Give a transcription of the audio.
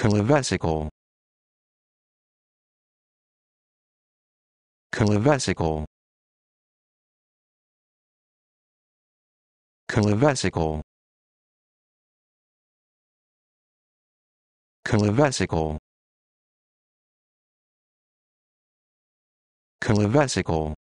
Clavesicle. Clavesicle. Clavesicle. Clavesicle. Clavesicle.